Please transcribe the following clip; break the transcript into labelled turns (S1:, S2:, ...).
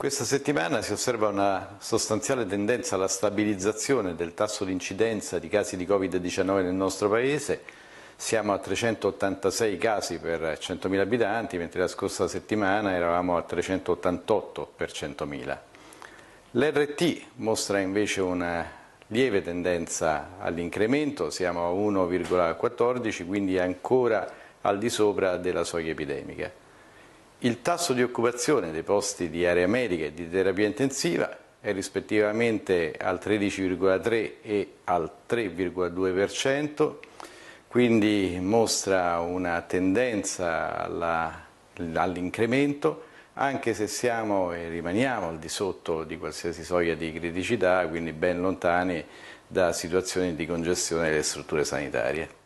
S1: Questa settimana si osserva una sostanziale tendenza alla stabilizzazione del tasso di incidenza di casi di Covid-19 nel nostro Paese. Siamo a 386 casi per 100.000 abitanti, mentre la scorsa settimana eravamo a 388 per 100.000. L'RT mostra invece una lieve tendenza all'incremento, siamo a 1,14, quindi ancora al di sopra della soglia epidemica. Il tasso di occupazione dei posti di area medica e di terapia intensiva è rispettivamente al 13,3 e al 3,2%, quindi mostra una tendenza all'incremento, anche se siamo e rimaniamo al di sotto di qualsiasi soglia di criticità, quindi ben lontani da situazioni di congestione delle strutture sanitarie.